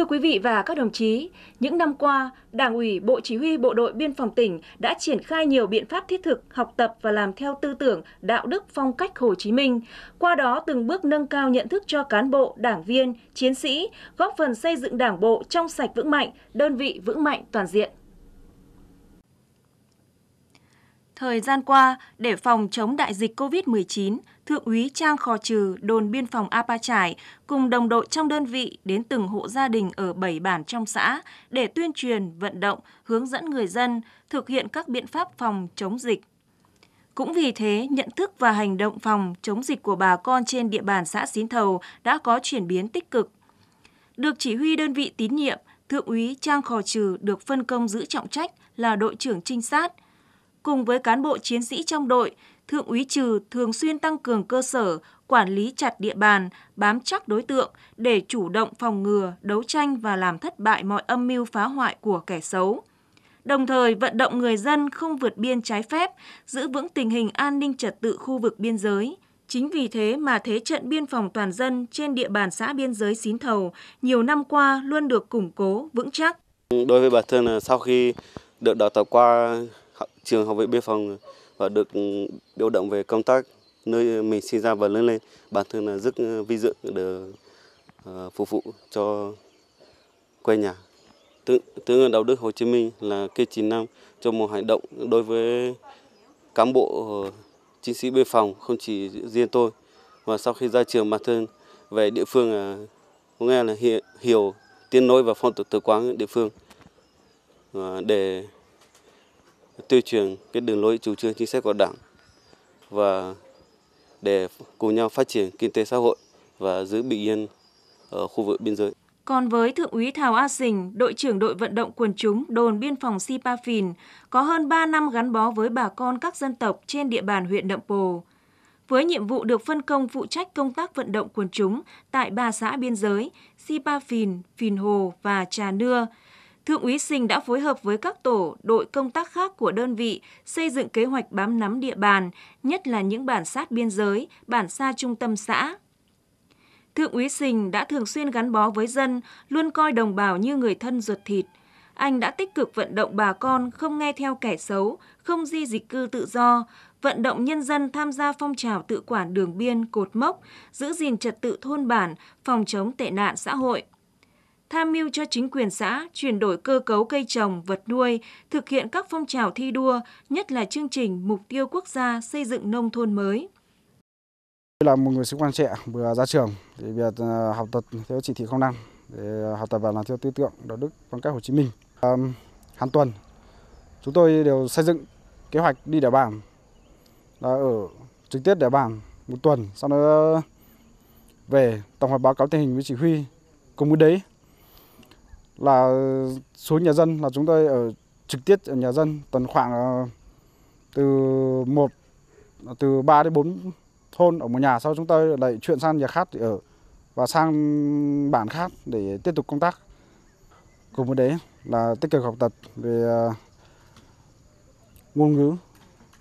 Thưa quý vị và các đồng chí, những năm qua, Đảng ủy Bộ Chỉ huy Bộ đội Biên phòng tỉnh đã triển khai nhiều biện pháp thiết thực, học tập và làm theo tư tưởng, đạo đức phong cách Hồ Chí Minh, qua đó từng bước nâng cao nhận thức cho cán bộ, đảng viên, chiến sĩ, góp phần xây dựng Đảng bộ trong sạch vững mạnh, đơn vị vững mạnh toàn diện. Thời gian qua, để phòng chống đại dịch COVID-19, Thượng úy Trang Khò Trừ, đồn biên phòng Apa Trải cùng đồng đội trong đơn vị đến từng hộ gia đình ở 7 bản trong xã để tuyên truyền, vận động, hướng dẫn người dân thực hiện các biện pháp phòng chống dịch. Cũng vì thế, nhận thức và hành động phòng chống dịch của bà con trên địa bàn xã Xín Thầu đã có chuyển biến tích cực. Được chỉ huy đơn vị tín nhiệm, Thượng úy Trang Khò Trừ được phân công giữ trọng trách là đội trưởng trinh sát – cùng với cán bộ chiến sĩ trong đội, Thượng úy Trừ thường xuyên tăng cường cơ sở, quản lý chặt địa bàn, bám chắc đối tượng để chủ động phòng ngừa, đấu tranh và làm thất bại mọi âm mưu phá hoại của kẻ xấu. Đồng thời vận động người dân không vượt biên trái phép, giữ vững tình hình an ninh trật tự khu vực biên giới. Chính vì thế mà thế trận biên phòng toàn dân trên địa bàn xã biên giới Xín Thầu nhiều năm qua luôn được củng cố vững chắc. Đối với bản thân là sau khi được đào tạo qua trường học viện biên phòng và được ừ, điều động về công tác nơi mình sinh ra và lớn lên bản thân là rất ừ, vinh dự được ờ, phục vụ cho quê nhà tướng tướng đạo đức Hồ Chí Minh là cái chín năm cho một hành động đối với cán bộ ờ, chiến sĩ biên phòng không chỉ riêng tôi và sau khi ra trường bản thân về địa phương à, cũng nghe là hiểu, hiểu tiếng nói và phong tục tập quán địa phương để tuyên truyền cái đường lối chủ trương chính sách của đảng và để cùng nhau phát triển kinh tế xã hội và giữ bình yên ở khu vực biên giới. Còn với Thượng úy Thảo A Sình, đội trưởng đội vận động quần chúng đồn biên phòng Sipa Phìn, có hơn 3 năm gắn bó với bà con các dân tộc trên địa bàn huyện Đậm Pồ. Với nhiệm vụ được phân công phụ trách công tác vận động quần chúng tại ba xã biên giới Sipa Phìn, Phìn Hồ và Trà Nưa, Thượng úy Sinh đã phối hợp với các tổ, đội công tác khác của đơn vị xây dựng kế hoạch bám nắm địa bàn, nhất là những bản sát biên giới, bản xa trung tâm xã. Thượng úy Sình đã thường xuyên gắn bó với dân, luôn coi đồng bào như người thân ruột thịt. Anh đã tích cực vận động bà con không nghe theo kẻ xấu, không di dịch cư tự do, vận động nhân dân tham gia phong trào tự quản đường biên, cột mốc, giữ gìn trật tự thôn bản, phòng chống tệ nạn xã hội tham mưu cho chính quyền xã chuyển đổi cơ cấu cây trồng, vật nuôi, thực hiện các phong trào thi đua, nhất là chương trình Mục tiêu Quốc gia xây dựng nông thôn mới. Tôi là một người sĩ quan trẻ vừa ra trường, thì việc ờ, học tập theo chỉ thị 05, để học tập và làm theo tư tưởng đạo đức phong cách Hồ Chí Minh. Hàng tuần, chúng tôi đều xây dựng kế hoạch đi địa bàn là ở trực tiếp địa bàn một tuần, sau đó ờ, về tổng hợp báo cáo tình hình với chỉ huy cùng với đấy là số nhà dân là chúng tôi ở trực tiếp ở nhà dân tầm khoảng ờ, từ một từ 3 đến 4 thôn ở một nhà sau chúng tôi lại chuyển sang nhà khác để ở và sang bản khác để tiếp tục công tác cùng với đấy là tích cực học tập về ờ, ngôn ngữ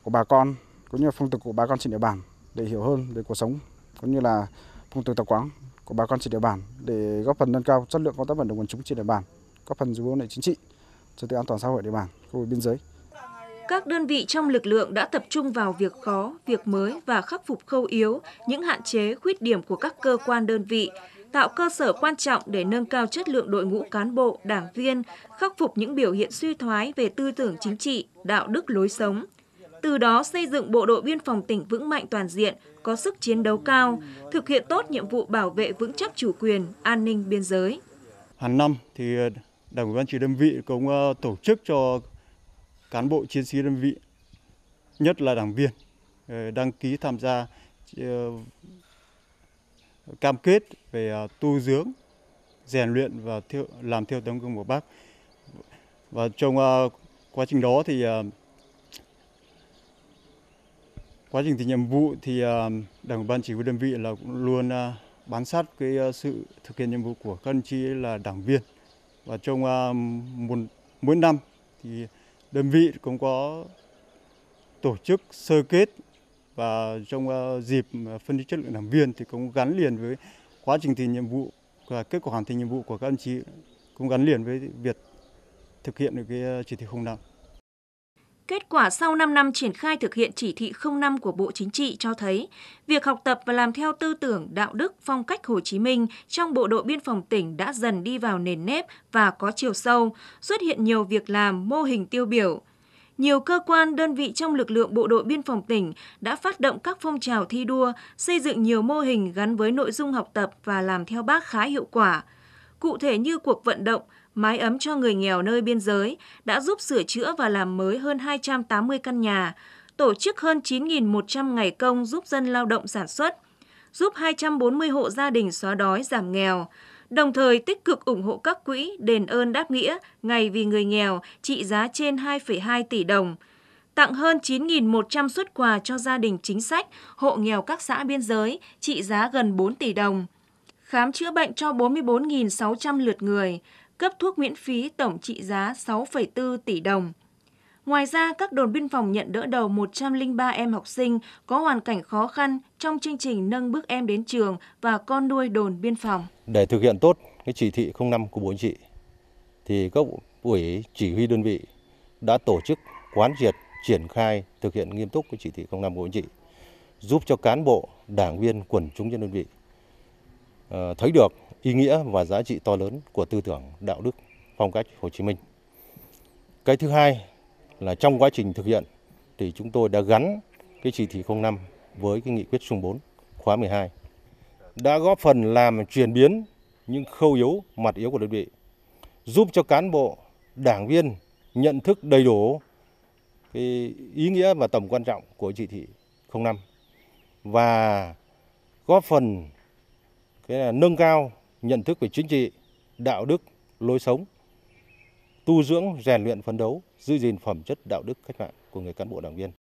của bà con cũng như phong tục của bà con trên địa bàn để hiểu hơn về cuộc sống cũng như là phong tục tập quán của bà con trên địa bàn để góp phần nâng cao chất lượng công tác vận động quần chúng trên địa bàn, góp phần giữ vững định chính trị, trật tự an toàn xã hội địa bàn, khu vực biên giới. Các đơn vị trong lực lượng đã tập trung vào việc khó, việc mới và khắc phục khâu yếu, những hạn chế, khuyết điểm của các cơ quan đơn vị, tạo cơ sở quan trọng để nâng cao chất lượng đội ngũ cán bộ, đảng viên, khắc phục những biểu hiện suy thoái về tư tưởng chính trị, đạo đức lối sống, từ đó xây dựng bộ đội biên phòng tỉnh vững mạnh toàn diện, có sức chiến đấu cao, thực hiện tốt nhiệm vụ bảo vệ vững chắc chủ quyền, an ninh biên giới. Hàng năm thì ờ, Đảng ủy ban chỉ đơn vị cũng ờ, tổ chức cho cán bộ chiến sĩ đơn vị, nhất là đảng viên ờ, đăng ký tham gia cam kết về tu dưỡng, rèn luyện và làm theo tấm gương của bác. Và trong quá trình đó thì quá trình thực nhiệm vụ thì ờ, đảng ban chỉ huy đơn vị là cũng luôn ờ, bám sát cái ờ, sự thực hiện nhiệm vụ của các đồng chí là đảng viên và trong một mỗi năm thì đơn vị cũng có tổ chức sơ kết và trong dịp phân tích chất lượng đảng viên thì cũng gắn liền với quá trình thực nhiệm vụ và kết quả hoàn thành nhiệm vụ của các đồng chí cũng gắn liền với việc thực hiện được cái chỉ thị 05. Kết quả sau 5 năm triển khai thực hiện chỉ thị 05 của Bộ Chính trị cho thấy, việc học tập và làm theo tư tưởng, đạo đức, phong cách Hồ Chí Minh trong Bộ đội Biên phòng tỉnh đã dần đi vào nền nếp và có chiều sâu, xuất hiện nhiều việc làm, mô hình tiêu biểu. Nhiều cơ quan, đơn vị trong lực lượng Bộ đội Biên phòng tỉnh đã phát động các phong trào thi đua, xây dựng nhiều mô hình gắn với nội dung học tập và làm theo bác khá hiệu quả – cụ thể như cuộc vận động mái ấm cho người nghèo nơi biên giới đã giúp sửa chữa và làm mới hơn 280 căn nhà, tổ chức hơn 9.100 ngày công giúp dân lao động sản xuất, giúp 240 hộ gia đình xóa đói giảm nghèo, đồng thời tích cực ủng hộ các quỹ đền ơn đáp nghĩa ngày vì người nghèo trị giá trên 2,2 tỷ đồng, tặng hơn 9.100 xuất quà cho gia đình chính sách, hộ nghèo các xã biên giới trị giá gần 4 tỷ đồng khám chữa bệnh cho 44.600 lượt người, cấp thuốc miễn phí tổng trị giá 6,4 tỷ đồng. Ngoài ra, các đồn biên phòng nhận đỡ đầu 103 em học sinh có hoàn cảnh khó khăn trong chương trình nâng bước em đến trường và con nuôi đồn biên phòng. Để thực hiện tốt cái chỉ thị 05 của Bộ Chị, thì các ủy chỉ huy đơn vị đã tổ chức quán triệt triển khai thực hiện nghiêm túc cái chỉ thị 05 của Bộ Chị, giúp cho cán bộ, đảng viên, quần chúng nhân đơn vị Ờ, thấy được ý nghĩa và giá trị to lớn của tư tưởng đạo đức phong cách Hồ Chí Minh. Cái thứ hai là trong quá trình thực hiện thì chúng tôi đã gắn cái chỉ thị 05 với cái nghị quyết số 4 khóa 12 đã góp phần làm chuyển biến những khâu yếu mặt yếu của đơn vị giúp cho cán bộ đảng viên nhận thức đầy đủ cái ý nghĩa và tầm quan trọng của chỉ thị 05 và góp phần thế là nâng cao nhận thức về chính trị đạo đức lối sống tu dưỡng rèn luyện phấn đấu giữ gìn phẩm chất đạo đức cách mạng của người cán bộ đảng viên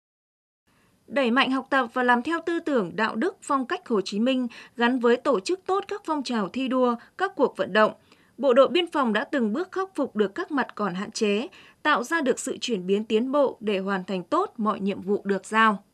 đẩy mạnh học tập và làm theo tư tưởng đạo đức phong cách Hồ Chí Minh gắn với tổ chức tốt các phong trào thi đua, các cuộc vận động. Bộ đội biên phòng đã từng bước khắc phục được các mặt còn hạn chế, tạo ra được sự chuyển biến tiến bộ để hoàn thành tốt mọi nhiệm vụ được giao.